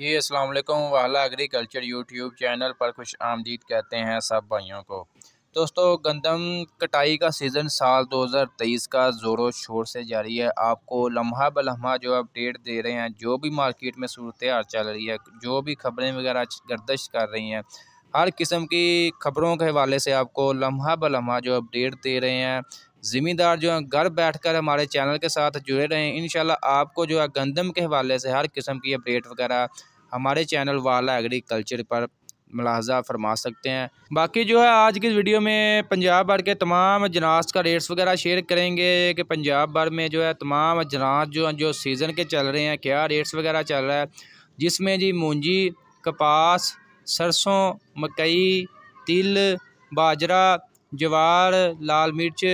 जी अस्सलाम वालेकुम वाला एग्रीकल्चर यूट्यूब चैनल पर खुश आमदीद कहते हैं सब भाइयों को दोस्तों गंदम कटाई का सीज़न साल 2023 का ज़ोरों शोर से जारी है आपको लम्हा बलम्हा जो अपडेट दे रहे हैं जो भी मार्केट में सूरत हाल चल रही है जो भी खबरें वगैरह गर्दश कर रही हैं हर किस्म की खबरों के हवाले से आपको लम्हा बलम्हा जो अपडेट दे रहे हैं ज़मींदार जो है घर कर हमारे चैनल के साथ जुड़े रहें इन आपको जो है गंदम के हवाले से हर किस्म की अपडेट वगैरह हमारे चैनल वाला एग्रीकल्चर पर मुलाजा फरमा सकते हैं बाकी जो है आज की वीडियो में पंजाब भर के तमाम अजनास का रेट्स वगैरह शेयर करेंगे कि पंजाब भर में जो है तमाम अजनास जो जो सीज़न के चल रहे हैं क्या रेट्स वगैरह चल रहा है जिसमें जी मूंजी कपास सरसों मकई तिल बाजरा जवार लाल मिर्च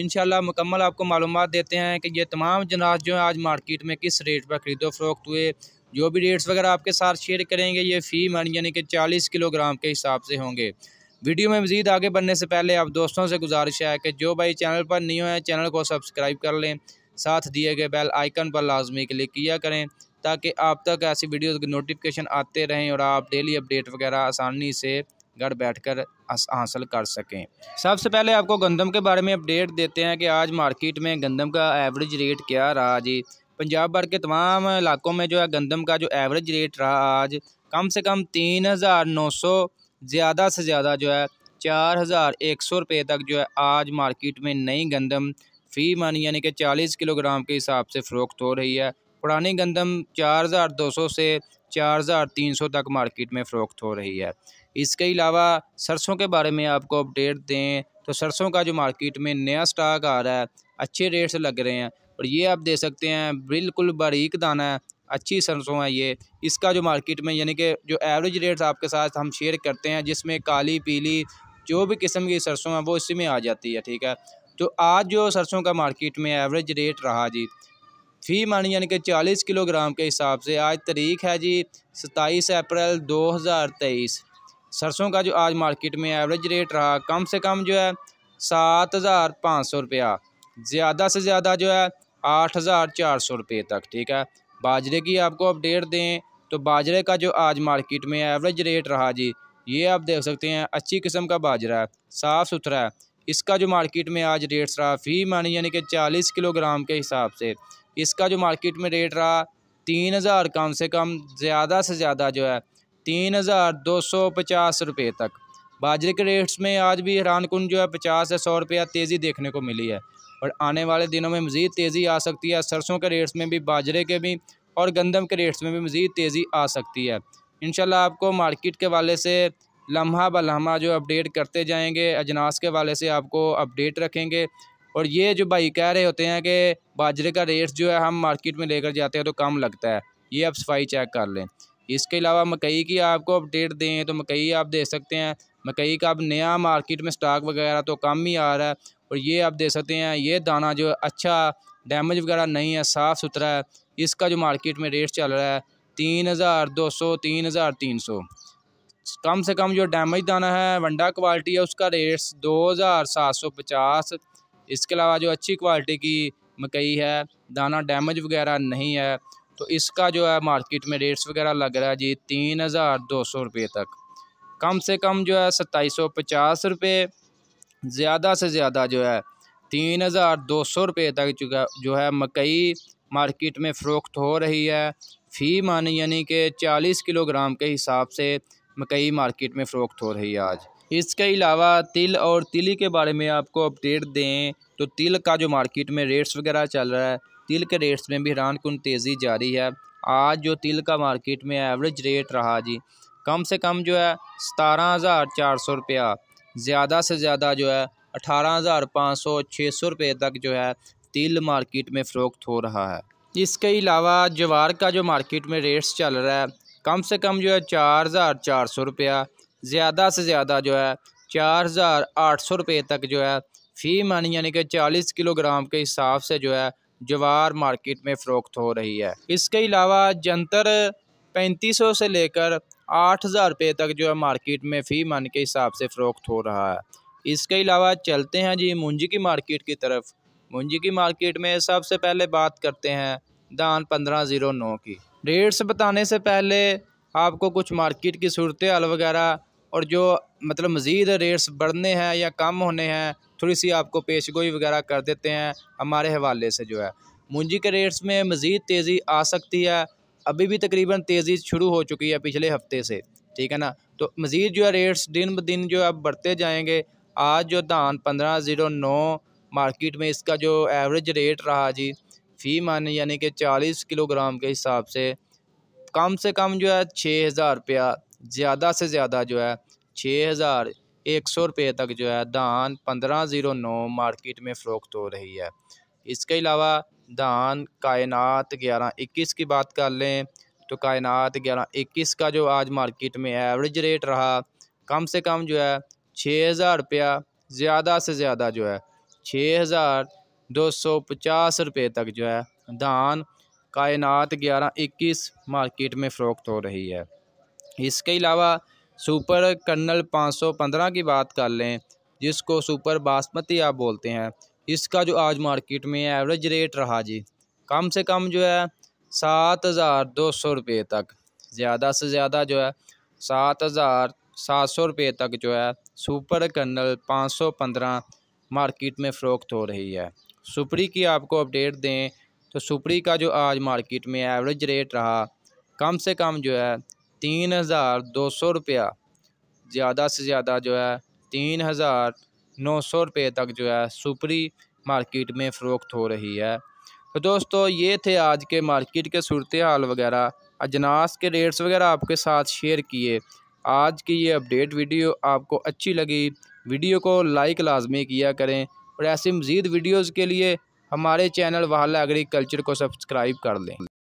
इन मुकम्मल आपको मालूम देते हैं कि ये तमाम जनाज जो है आज मार्केट में किस रेट पर ख़रीदो फरोख्त हुए जो भी रेट्स वगैरह आपके साथ शेयर करेंगे ये फ़ी मन यानी कि चालीस किलोग्राम के हिसाब से होंगे वीडियो में मज़ीद आगे बढ़ने से पहले आप दोस्तों से गुजारिश है कि जो भाई चैनल पर नहीं हैं चैनल को सब्सक्राइब कर लें साथ दिए गए बेल आइकन पर लाजमी क्लिक किया करें ताकि आप तक ऐसी वीडियोज़ के नोटिफिकेशन आते रहें और आप डेली अपडेट वगैरह आसानी से घर बैठकर हासिल कर सकें सबसे पहले आपको गंदम के बारे में अपडेट देते हैं कि आज मार्केट में गंदम का एवरेज रेट क्या रहा जी पंजाब भर के तमाम इलाकों में जो है गंदम का जो एवरेज रेट रहा आज कम से कम तीन हज़ार नौ सौ ज़्यादा से ज़्यादा जो है चार हज़ार एक सौ रुपये तक जो है आज मार्केट में नई गंदम फ़ी मनी यानी कि चालीस किलोग्राम के हिसाब से फ़रोख्त हो रही है पुरानी गंदम 4,200 से 4,300 तक मार्केट में फ़रोख्त हो रही है इसके अलावा सरसों के बारे में आपको अपडेट दें तो सरसों का जो मार्केट में नया स्टॉक आ रहा है अच्छे रेट से लग रहे हैं और ये आप देख सकते हैं बिल्कुल बारीक दाना है अच्छी सरसों है ये इसका जो मार्केट में यानी कि जो एवरेज रेट्स आपके साथ हम शेयर करते हैं जिसमें काली पीली जो भी किस्म की सरसों है वो इसी में आ जाती है ठीक है तो आज जो सरसों का मार्केट में एवरेज रेट रहा जी फ़ी मन यानी कि चालीस किलोग्राम के हिसाब से आज तारीख है जी सताईस अप्रैल दो हज़ार तेईस सरसों का जो आज मार्केट में एवरेज रेट रहा कम से कम जो है सात हज़ार पाँच सौ रुपया ज़्यादा से ज़्यादा जो है आठ हज़ार चार सौ रुपये तक ठीक है बाजरे की आपको अपडेट दें तो बाजरे का जो आज मार्केट में एवरेज रेट रहा जी ये आप देख सकते हैं अच्छी किस्म का बाजरा है साफ़ सुथरा है इसका जो मार्केट में आज रेट्स रहा फ़ी मानी यानी कि चालीस किलोग्राम के हिसाब से इसका जो मार्केट में रेट रहा तीन हज़ार कम से कम ज़्यादा से ज़्यादा जो है तीन हज़ार दो सौ पचास रुपये तक बाजरे के रेट्स में आज भी हैरान कुन जो है पचास या सौ रुपया तेज़ी देखने को मिली है और आने वाले दिनों में मज़ीद तेज़ी आ सकती है सरसों के रेट्स में भी बाजरे के भी और गंदम के रेट्स में भी मज़ीद तेज़ी आ सकती है इन आपको मार्केट के वाले से लम्हा ब लम्हा जो अपडेट करते जाएंगे अजनास के वाले से आपको अपडेट रखेंगे और ये जो भाई कह रहे होते हैं कि बाजरे का रेट जो है हम मार्केट में लेकर जाते हैं तो कम लगता है ये आप सफाई चेक कर लें इसके अलावा मकई की आपको अपडेट दें तो मकई आप दे सकते हैं मकई का अब नया मार्केट में स्टॉक वगैरह तो कम ही आ रहा है और ये आप दे सकते हैं ये दाना जो अच्छा डैमेज वगैरह नहीं है साफ़ सुथरा है इसका जो मार्केट में रेट चल रहा है तीन हज़ार दो सौ तीन हज़ार तीन सौ कम से कम जो डैमेज दाना है वंडा क्वालिटी है उसका रेट्स दो हज़ार सात सौ पचास इसके अलावा जो अच्छी क्वालिटी की मकई है दाना डैमेज वगैरह नहीं है तो इसका जो है मार्केट में रेट्स वगैरह लग रहा है जी तीन हज़ार दो सौ रुपये तक कम से कम जो है सत्ताईस सौ पचास रुपये ज़्यादा से ज़्यादा जो है तीन हज़ार दो सौ रुपये तक जो है मकई मार्केट में फ़रोख्त हो रही है फ़ी मानी यानी कि चालीस किलोग्राम के हिसाब से मकई मार्केट में फ़रोख्त हो रही है आज इसके अलावा तिल और तिली के बारे में आपको अपडेट दें तो तिल का जो मार्केट में रेट्स वगैरह चल रहा है तिल के रेट्स में भी हैरान कन तेज़ी जारी है आज जो तिल का मार्केट में एवरेज रेट रहा जी कम से कम जो है सतारह हज़ार चार सौ रुपया ज़्यादा से ज़्यादा जो है अठारह हज़ार पाँच सौ छः सौ रुपये तक जो है तिल मार्केट में फ़रोख्त हो रहा है इसके अलावा ज्वार का जो मार्केट में रेट्स चल रहा है कम से कम जो है चार हज़ार चार सौ रुपया ज़्यादा से ज़्यादा जो है चार हज़ार आठ सौ रुपये तक जो है फ़ी मन यानी कि चालीस किलोग्राम के हिसाब से जो है जवार मार्केट में फ़रोख्त हो रही है इसके अलावा जंतर पैंतीस सौ से लेकर आठ हज़ार रुपये तक जो है मार्केट में फ़ी मन के हिसाब से फ़रोख्त हो रहा है इसके अलावा चलते हैं जी मुंजी की मार्केट की तरफ मुंजी की मार्केट में सबसे पहले बात करते हैं दान पंद्रह ज़ीरो नौ की रेट्स बताने से पहले आपको कुछ मार्केट की सूरत हाल वगैरह और जो मतलब मज़ीद रेट्स बढ़ने हैं या कम होने हैं थोड़ी सी आपको पेश गोई वगैरह कर देते हैं हमारे हवाले से जो है मुंजी के रेट्स में मज़ीद तेज़ी आ सकती है अभी भी तकरीबन तेज़ी शुरू हो चुकी है पिछले हफ्ते से ठीक है ना तो मज़ीद जो है रेट्स दिन ब दिन जो है बढ़ते जाएंगे आज जो धान पंद्रह ज़ीरो नौ मार्केट में इसका जो एवरेज रेट रहा जी फ़ी मान यानी कि चालीस किलोग्राम के हिसाब से कम से कम जो है छः हज़ार रुपया ज़्यादा से ज़्यादा जो है छः हज़ार एक सौ रुपये तक जो है धान पंद्रह ज़ीरो नौ मार्केट में फ़रोख्त हो रही है इसके अलावा धान कायनात ग्यारह इक्कीस की बात कर लें तो कायनात ग्यारह इक्कीस का जो आज मार्केट में एवरेज रेट रहा कम से कम जो है छः हज़ार रुपया ज़्यादा से ज़्यादा जो है छः हज़ार दो सौ पचास रुपये तक जो है धान कायनात ग्यारह इक्कीस मार्केट में फ़रोख्त हो रही है इसके अलावा सुपर कर्नल 515 की बात कर लें जिसको सुपर बासमती आप बोलते हैं इसका जो आज मार्केट में एवरेज रेट रहा जी कम से कम जो है सात हज़ार दो सौ रुपये तक ज़्यादा से ज़्यादा जो है सात हज़ार सात सौ रुपये तक जो है सुपर कर्नल पाँच सौ पंद्रह मार्केट में फ़रोख्त हो रही है सुपरी की आपको अपडेट दें तो सुपरी का जो आज मार्केट में एवरेज रेट रहा कम से कम जो है तीन हज़ार दो सौ रुपया ज़्यादा से ज़्यादा जो है तीन हज़ार नौ सौ रुपये तक जो है सुपरी मार्केट में फ़रोख्त हो रही है तो दोस्तों ये थे आज के मार्केट के सूरत हाल वगैरह अजनास के रेट्स वगैरह आपके साथ शेयर किए आज की ये अपडेट वीडियो आपको अच्छी लगी वीडियो को लाइक लाजमी किया करें और ऐसी मज़ीद वीडियोज़ के लिए हमारे चैनल वाहला एग्रीकल्चर को सब्सक्राइब कर लें